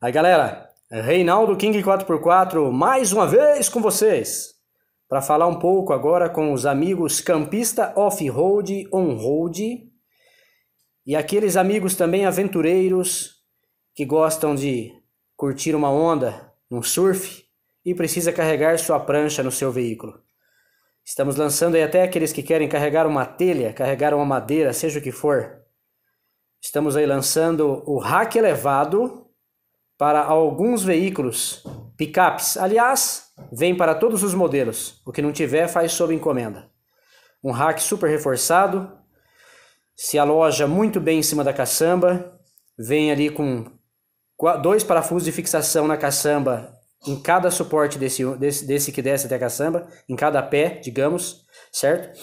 Aí galera, é Reinaldo King 4x4 mais uma vez com vocês para falar um pouco agora com os amigos campista off-road, on-road e aqueles amigos também aventureiros que gostam de curtir uma onda no surf e precisa carregar sua prancha no seu veículo. Estamos lançando aí até aqueles que querem carregar uma telha, carregar uma madeira, seja o que for. Estamos aí lançando o Hack Elevado, para alguns veículos picapes. Aliás, vem para todos os modelos. O que não tiver, faz sob encomenda. Um rack super reforçado, se aloja muito bem em cima da caçamba, vem ali com dois parafusos de fixação na caçamba em cada suporte desse, desse, desse que desce até a caçamba, em cada pé, digamos, certo?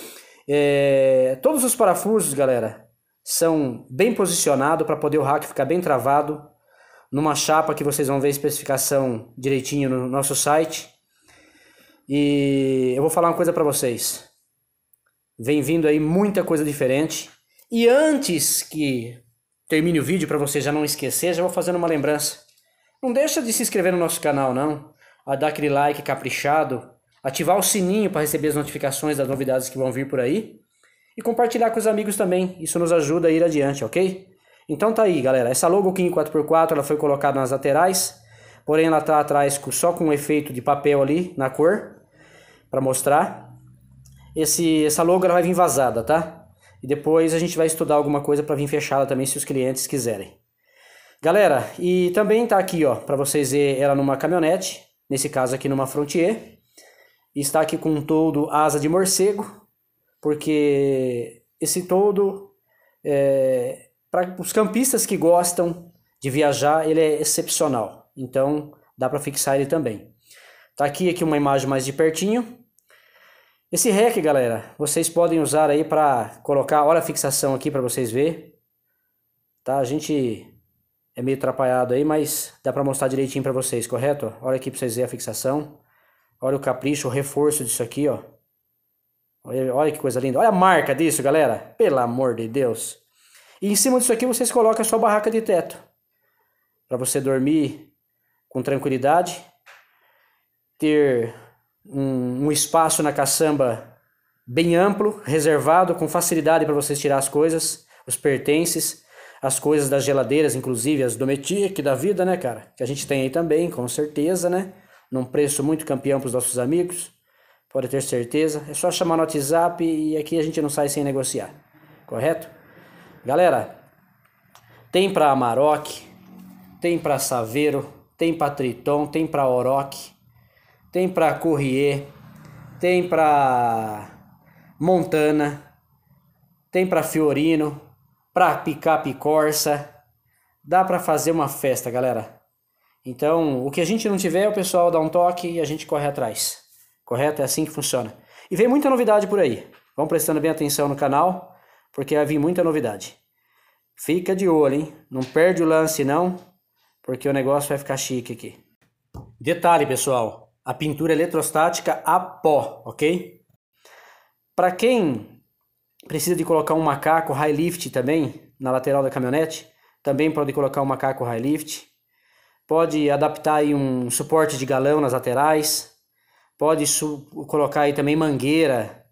É, todos os parafusos, galera, são bem posicionados para poder o rack ficar bem travado numa chapa que vocês vão ver a especificação direitinho no nosso site. E eu vou falar uma coisa para vocês. Vem vindo aí muita coisa diferente. E antes que termine o vídeo para você já não esquecer, já vou fazendo uma lembrança. Não deixa de se inscrever no nosso canal, não. A dar aquele like caprichado, ativar o sininho para receber as notificações das novidades que vão vir por aí e compartilhar com os amigos também. Isso nos ajuda a ir adiante, ok? Então tá aí, galera. Essa logo King 4x4 ela foi colocada nas laterais, porém ela tá atrás só com um efeito de papel ali na cor para mostrar. Esse essa logo ela vai vir vazada, tá? E depois a gente vai estudar alguma coisa para vir fechada também se os clientes quiserem. Galera, e também tá aqui, ó, para vocês ver ela numa caminhonete, nesse caso aqui numa Frontier. E está aqui com um todo asa de morcego, porque esse todo é, eh, para os campistas que gostam de viajar, ele é excepcional. Então, dá para fixar ele também. Tá aqui, aqui uma imagem mais de pertinho. Esse rack, galera, vocês podem usar aí para colocar, olha a fixação aqui para vocês ver. Tá? A gente é meio atrapalhado aí, mas dá para mostrar direitinho para vocês, correto? Olha aqui para vocês verem a fixação. Olha o capricho, o reforço disso aqui, ó. Olha, olha que coisa linda. Olha a marca disso, galera. Pelo amor de Deus. E em cima disso aqui vocês colocam a sua barraca de teto. Para você dormir com tranquilidade. Ter um, um espaço na caçamba bem amplo, reservado, com facilidade para vocês tirar as coisas, os pertences, as coisas das geladeiras, inclusive as Dometic da vida, né, cara? Que a gente tem aí também, com certeza, né? Num preço muito campeão para os nossos amigos. Pode ter certeza. É só chamar no WhatsApp e aqui a gente não sai sem negociar. Correto? Galera, tem para Amarok, tem para Saveiro, tem para Triton, tem para Oroc, tem para Corrier, tem para Montana, tem para Fiorino, para Picape Corsa. Dá para fazer uma festa, galera. Então, o que a gente não tiver, o pessoal dá um toque e a gente corre atrás. Correto? É assim que funciona. E vem muita novidade por aí. Vão prestando bem atenção no canal porque havia muita novidade. Fica de olho, hein? Não perde o lance não, porque o negócio vai ficar chique aqui. Detalhe, pessoal, a pintura eletrostática a pó, ok? Para quem precisa de colocar um macaco high lift também na lateral da caminhonete, também pode colocar um macaco high lift. Pode adaptar aí um suporte de galão nas laterais. Pode colocar aí também mangueira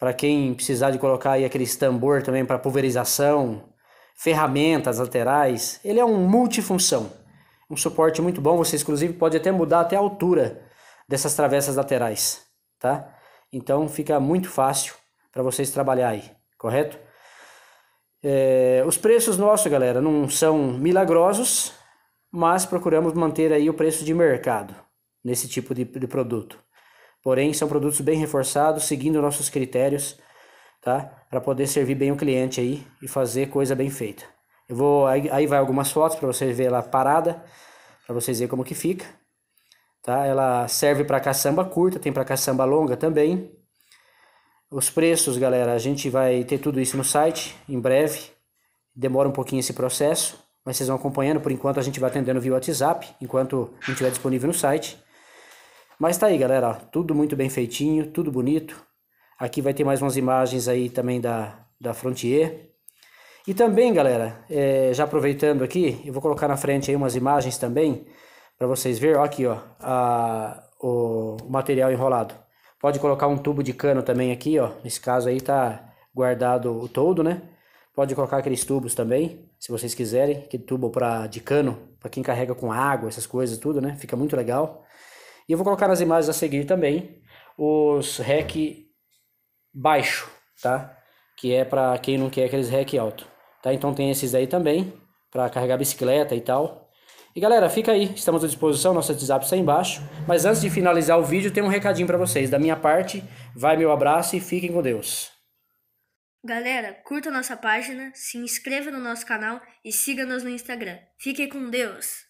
para quem precisar de colocar aí aquele tambor também para pulverização, ferramentas laterais, ele é um multifunção. Um suporte muito bom, você inclusive pode até mudar até a altura dessas travessas laterais, tá? Então fica muito fácil para vocês trabalhar aí, correto? É, os preços nossos, galera, não são milagrosos, mas procuramos manter aí o preço de mercado nesse tipo de, de produto. Porém, são produtos bem reforçados, seguindo nossos critérios, tá? Para poder servir bem o cliente aí e fazer coisa bem feita. Eu vou aí, aí vai algumas fotos para vocês ver lá parada, para vocês verem como que fica. Tá? Ela serve para caçamba curta, tem para caçamba longa também. Os preços, galera, a gente vai ter tudo isso no site em breve. Demora um pouquinho esse processo, mas vocês vão acompanhando. Por enquanto, a gente vai atendendo via WhatsApp, enquanto não estiver disponível no site. Mas tá aí, galera. Tudo muito bem feitinho, tudo bonito. Aqui vai ter mais umas imagens aí também da, da Frontier. E também, galera, é, já aproveitando aqui, eu vou colocar na frente aí umas imagens também para vocês verem. Ó, aqui, ó, a, o material enrolado. Pode colocar um tubo de cano também aqui, ó. Nesse caso aí tá guardado o todo, né? Pode colocar aqueles tubos também, se vocês quiserem, que tubo para de cano, para quem carrega com água, essas coisas tudo, né? Fica muito legal. E eu vou colocar nas imagens a seguir também os REC baixo, tá? Que é para quem não quer aqueles REC alto, tá? Então tem esses aí também para carregar bicicleta e tal. E galera, fica aí, estamos à disposição, nosso WhatsApp está aí embaixo. Mas antes de finalizar o vídeo, tem um recadinho para vocês. Da minha parte, vai meu abraço e fiquem com Deus. Galera, curta nossa página, se inscreva no nosso canal e siga-nos no Instagram. Fiquem com Deus!